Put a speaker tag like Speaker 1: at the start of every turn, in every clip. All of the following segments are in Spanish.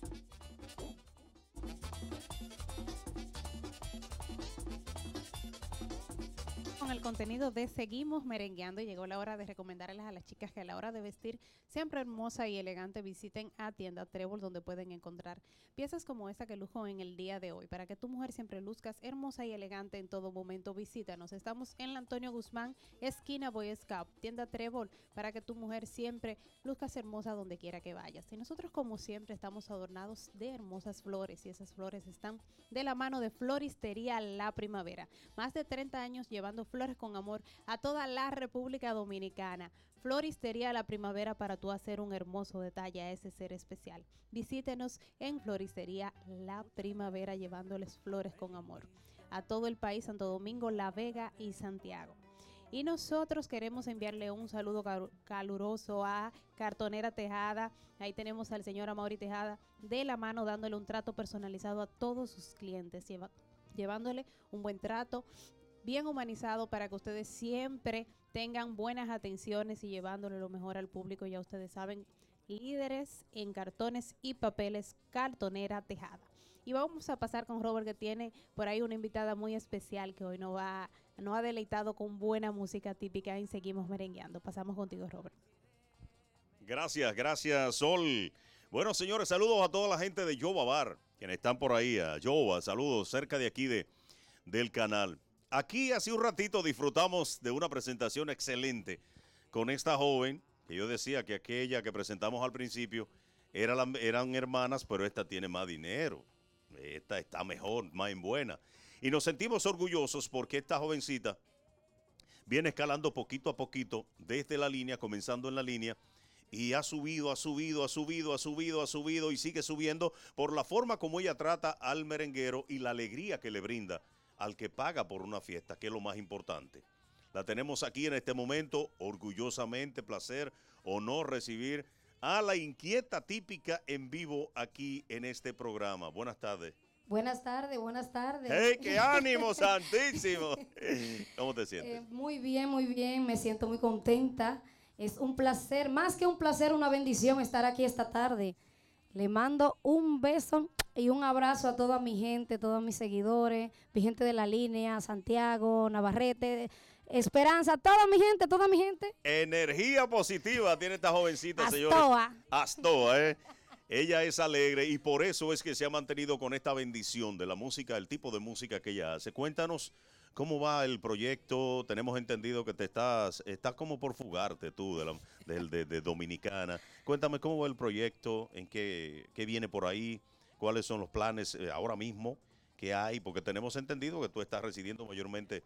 Speaker 1: Thank you. el contenido de Seguimos Merengueando y llegó la hora de recomendarles a las chicas que a la hora de vestir siempre hermosa y elegante visiten a Tienda Trébol donde pueden encontrar piezas como esta que lujo en el día de hoy. Para que tu mujer siempre luzcas hermosa y elegante en todo momento, visítanos. Estamos en la Antonio Guzmán, esquina Boy Scout, Tienda Trébol, para que tu mujer siempre luzcas hermosa donde quiera que vayas. Y nosotros como siempre estamos adornados de hermosas flores y esas flores están de la mano de Floristería La Primavera. Más de 30 años llevando flores flores con amor a toda la República Dominicana. Floristería La Primavera para tú hacer un hermoso detalle a ese ser especial. Visítenos en Floristería La Primavera llevándoles flores con amor a todo el país, Santo Domingo, La Vega y Santiago. Y nosotros queremos enviarle un saludo caluroso a Cartonera Tejada. Ahí tenemos al señor Amaury Tejada de la mano dándole un trato personalizado a todos sus clientes, llevándole un buen trato, bien humanizado para que ustedes siempre tengan buenas atenciones y llevándole lo mejor al público. Ya ustedes saben, líderes en cartones y papeles, cartonera tejada. Y vamos a pasar con Robert que tiene por ahí una invitada muy especial que hoy nos, va, nos ha deleitado con buena música típica y seguimos merengueando. Pasamos contigo, Robert.
Speaker 2: Gracias, gracias, Sol. Bueno, señores, saludos a toda la gente de Yoba Bar, quienes están por ahí. A Yoba, saludos cerca de aquí de, del canal. Aquí hace un ratito disfrutamos de una presentación excelente con esta joven, que yo decía que aquella que presentamos al principio era la, eran hermanas, pero esta tiene más dinero, esta está mejor, más en buena. Y nos sentimos orgullosos porque esta jovencita viene escalando poquito a poquito desde la línea, comenzando en la línea, y ha subido, ha subido, ha subido, ha subido, ha subido y sigue subiendo por la forma como ella trata al merenguero y la alegría que le brinda al que paga por una fiesta, que es lo más importante. La tenemos aquí en este momento, orgullosamente, placer, honor recibir a la inquieta típica en vivo aquí en este programa. Buenas tardes.
Speaker 3: Buenas tardes, buenas tardes. qué ánimo,
Speaker 2: santísimo! ¿Cómo te sientes?
Speaker 3: Eh, muy bien, muy bien, me siento muy contenta. Es un placer, más que un placer, una bendición estar aquí esta tarde. Le mando un beso y un abrazo a toda mi gente, todos mis seguidores, mi gente de la línea, Santiago, Navarrete, Esperanza, toda mi gente, toda mi gente.
Speaker 2: Energía positiva tiene esta jovencita, Astoa. Astoa. ¿eh? Ella es alegre y por eso es que se ha mantenido con esta bendición de la música, el tipo de música que ella hace. Cuéntanos cómo va el proyecto. Tenemos entendido que te estás, estás como por fugarte tú de, de Dominicana. Cuéntame cómo va el proyecto, en qué, qué viene por ahí cuáles son los planes eh, ahora mismo que hay, porque tenemos entendido que tú estás residiendo mayormente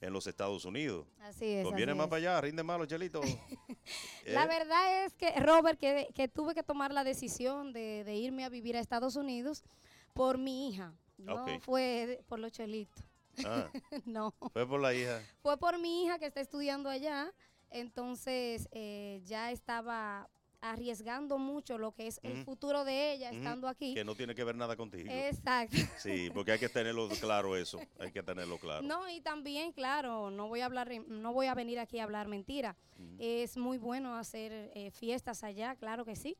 Speaker 2: en los Estados Unidos. Así es. Conviene más para allá, rinde más los chelitos. Eh. La
Speaker 3: verdad es que, Robert, que, tuve que tomar la decisión de, irme a vivir a Estados Unidos por mi hija. Ah, no fue por los chelitos. Ah. no.
Speaker 2: Fue por la hija.
Speaker 3: Fue por mi hija que está estudiando allá. Entonces eh, ya estaba arriesgando mucho lo que es el futuro de ella estando aquí. Que
Speaker 2: no tiene que ver nada contigo.
Speaker 3: Exacto.
Speaker 2: Sí, porque hay que tenerlo claro eso, hay que tenerlo claro.
Speaker 3: No, y también, claro, no voy a hablar, no voy a venir aquí a hablar mentira. Es muy bueno hacer eh, fiestas allá, claro que sí.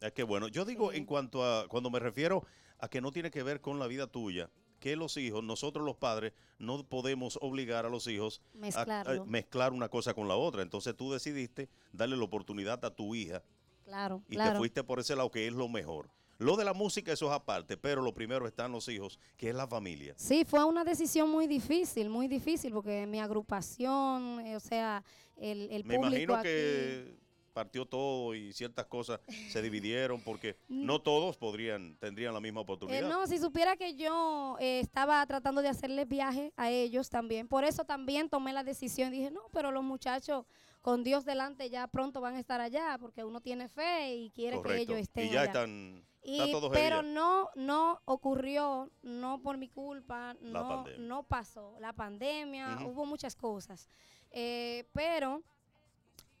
Speaker 2: Es que bueno, yo digo en cuanto a, cuando me refiero a que no tiene que ver con la vida tuya, que los hijos, nosotros los padres, no podemos obligar a los hijos a, mezclar una cosa con la otra. Entonces tú decidiste darle la oportunidad a tu hija
Speaker 3: Claro, y te fuiste
Speaker 2: por ese lado que es lo mejor. Lo de la música, eso es aparte, pero lo primero están los hijos, que es la familia.
Speaker 3: Sí, fue una decisión muy difícil, muy difícil, porque mi agrupación, eh, o sea, el, el Me imagino que
Speaker 2: partió todo y ciertas cosas se dividieron porque mm. no todos podrían tendrían la misma oportunidad. Eh, no, si
Speaker 3: supiera que yo eh, estaba tratando de hacerles viaje a ellos también, por eso también tomé la decisión, y dije, no, pero los muchachos con Dios delante ya pronto van a estar allá porque uno tiene fe y quiere que ellos estén. Y ya están. pero no no ocurrió, no por mi culpa, no, no pasó. La pandemia, hubo muchas cosas. Eh, pero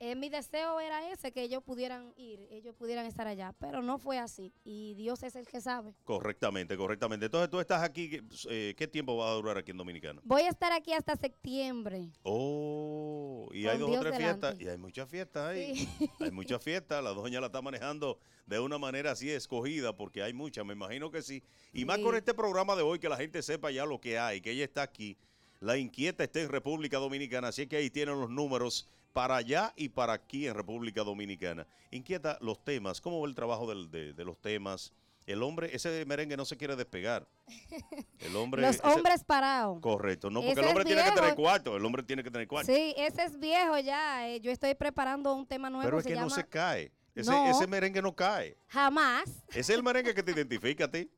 Speaker 3: eh, mi deseo era ese, que ellos pudieran ir, ellos pudieran estar allá, pero no fue así. Y Dios es el que sabe.
Speaker 2: Correctamente, correctamente. Entonces tú estás aquí, eh, ¿qué tiempo va a durar aquí en Dominicano?
Speaker 3: Voy a estar aquí hasta septiembre.
Speaker 2: Oh. Y hay dos o tres fiestas, y hay muchas fiestas ahí. Hay muchas fiestas, la doña la está manejando de una manera así escogida, porque hay muchas, me imagino que sí. Y más con este programa de hoy, que la gente sepa ya lo que hay, que ella está aquí. La inquieta está en República Dominicana, así que ahí tienen los números para allá y para aquí en República Dominicana. Inquieta los temas, ¿cómo va el trabajo de los temas? El hombre, ese merengue no se quiere despegar. Los hombres parados. Correcto. No, porque el hombre tiene que tener cuarto. El hombre tiene que tener cuarto. Sí,
Speaker 3: ese es viejo ya. Eh, yo estoy preparando un tema nuevo. Pero es que no se
Speaker 2: cae. Ese, merengue no cae. Jamás. Ese es el merengue que te identifica a ti.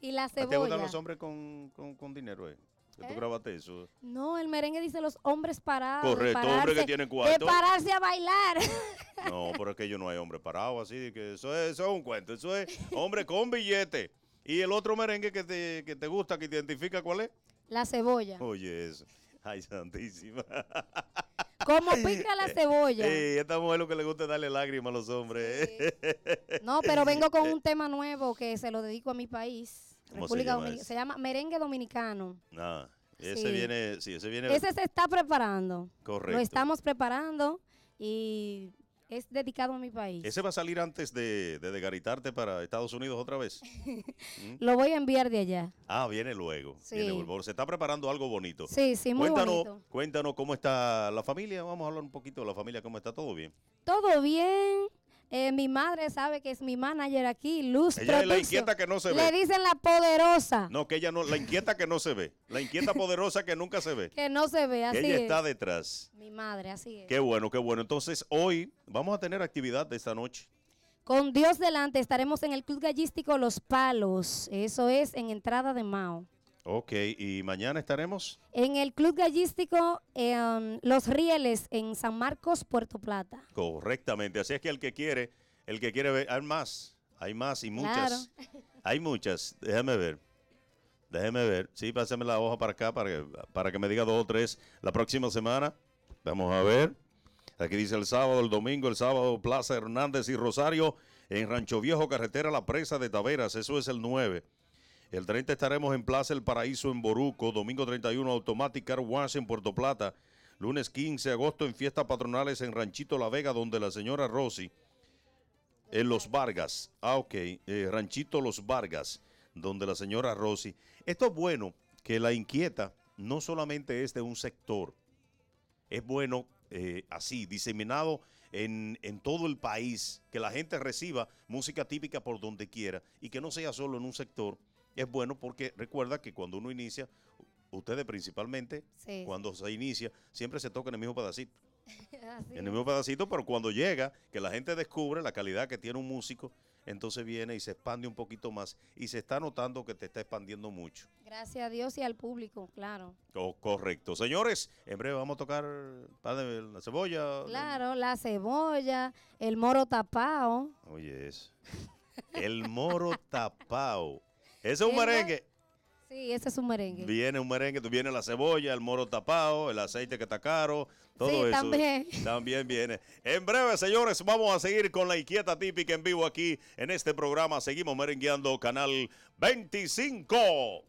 Speaker 3: Y la cebolla. ¿Te gustan los
Speaker 2: hombres con, dinero, eh? ¿Tú ¿Eh? grabaste eso?
Speaker 3: No, el merengue dice los hombres parados. Correcto, hombre que tiene cuarto. De pararse a bailar.
Speaker 2: No, pero es que yo no hay hombre parado así. Que eso, es, eso es un cuento. Eso es hombre con billete. ¿Y el otro merengue que te, que te gusta, que te identifica, cuál es?
Speaker 3: La cebolla.
Speaker 2: Oye, eso. Ay, santísima.
Speaker 3: ¿Cómo pica la cebolla. Sí, eh,
Speaker 2: eh, esta mujer lo que le gusta darle lágrimas a los hombres. Eh. No, pero vengo con un
Speaker 3: tema nuevo que se lo dedico a mi país. República Dominicana. Se llama merengue dominicano.
Speaker 2: Ah, ese viene, sí, ese viene. Ese
Speaker 3: se está preparando.
Speaker 2: Correcto. Lo estamos
Speaker 3: preparando es dedicado a mi país. ¿Ese va
Speaker 2: a salir antes de, de degaritarte para Estados Unidos otra vez?
Speaker 3: Lo voy a enviar de allá.
Speaker 2: Ah, viene luego. Viene Se está preparando algo bonito. Sí, sí, muy cuéntanos, bonito. Cuéntanos cómo está la familia. Vamos a hablar un poquito de la familia, cómo está todo bien.
Speaker 3: Todo bien. Eh, mi madre sabe que es mi manager aquí, Luz Ella la inquieta que no se ve. Le dicen la poderosa.
Speaker 2: No, que ella no, la inquieta que no se ve. La inquieta poderosa que nunca se ve.
Speaker 3: Que no se ve, así que Ella está
Speaker 2: detrás. Mi
Speaker 3: madre, así es. Qué
Speaker 2: bueno, qué bueno. Entonces, hoy vamos a tener actividad de esta noche.
Speaker 3: Con Dios delante estaremos en el Club Gallístico Los Palos. Eso es en entrada de Mao.
Speaker 2: Ok, y mañana estaremos.
Speaker 3: En el Club Gallístico em, Los Rieles, en San Marcos, Puerto Plata.
Speaker 2: Correctamente, así es que el que quiere, el que quiere ver, hay más, hay más y muchas. Hay muchas, déjame ver. Déjeme ver, sí, pásame la hoja para acá para para que me diga dos o tres la próxima semana. Vamos a ver. Aquí dice el sábado, el domingo, el sábado, Plaza Hernández y Rosario, en Rancho Viejo, carretera La Presa de Taveras, eso es el 9. El 30 estaremos en Plaza El Paraíso en Boruco, domingo 31 Automatic Car Wash en Puerto Plata, lunes 15 de agosto en Fiestas Patronales en Ranchito La Vega, donde la señora Rossi, en Los Vargas, ah ok, eh, Ranchito Los Vargas, donde la señora Rossi. Esto es bueno, que la inquieta no solamente es de un sector, es bueno eh, así, diseminado en, en, todo el país, que la gente reciba música típica por donde quiera y que no sea solo en un sector, es bueno porque recuerda que cuando uno inicia, ustedes principalmente, cuando se inicia, siempre se toca en el mismo pedacito. en el mismo pedacito, pero cuando llega, que la gente descubre la calidad que tiene un músico, entonces viene y se expande un poquito más y se está notando que te está expandiendo mucho.
Speaker 3: Gracias a Dios y al público, claro.
Speaker 2: correcto. Señores, en breve vamos a tocar la cebolla.
Speaker 3: Claro, la cebolla, el moro tapao.
Speaker 2: Oye, oh, es. El moro tapao. ¿Ese es un merengue.
Speaker 3: Sí, ese es un merengue.
Speaker 2: Viene un merengue, tú viene la cebolla, el moro tapado, el aceite que está caro, todo sí, eso. También. También viene. En breve, señores, vamos a seguir con la inquieta típica en vivo aquí en este programa. Seguimos merengueando Canal 25.